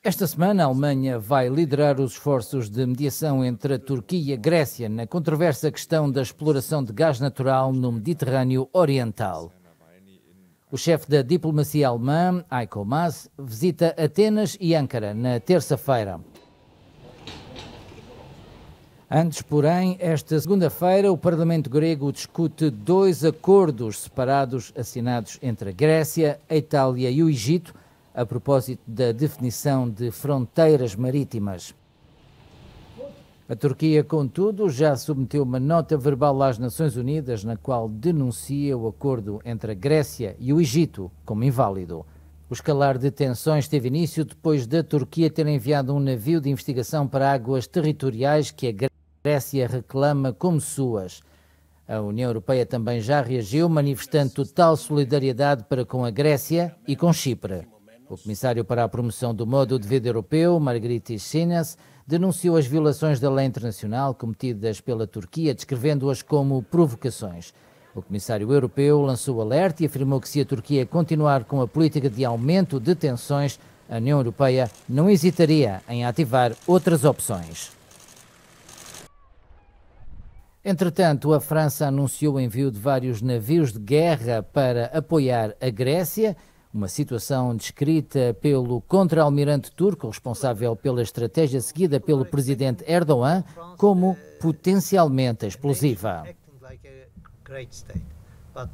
Esta semana, a Alemanha vai liderar os esforços de mediação entre a Turquia e a Grécia na controversa questão da exploração de gás natural no Mediterrâneo Oriental. O chefe da diplomacia alemã, Heiko Maas, visita Atenas e Âncara na terça-feira. Antes, porém, esta segunda-feira, o Parlamento grego discute dois acordos separados assinados entre a Grécia, a Itália e o Egito a propósito da definição de fronteiras marítimas. A Turquia, contudo, já submeteu uma nota verbal às Nações Unidas na qual denuncia o acordo entre a Grécia e o Egito como inválido. O escalar de tensões teve início depois da Turquia ter enviado um navio de investigação para águas territoriais que a Grécia reclama como suas. A União Europeia também já reagiu, manifestando total solidariedade para com a Grécia e com Chipre. O comissário para a promoção do modo de vida europeu, Margaritis Sinas, denunciou as violações da lei internacional cometidas pela Turquia, descrevendo-as como provocações. O comissário europeu lançou alerta e afirmou que se a Turquia continuar com a política de aumento de tensões, a União Europeia não hesitaria em ativar outras opções. Entretanto, a França anunciou o envio de vários navios de guerra para apoiar a Grécia. Uma situação descrita pelo contra-almirante turco, responsável pela estratégia seguida pelo presidente Erdogan, como potencialmente explosiva.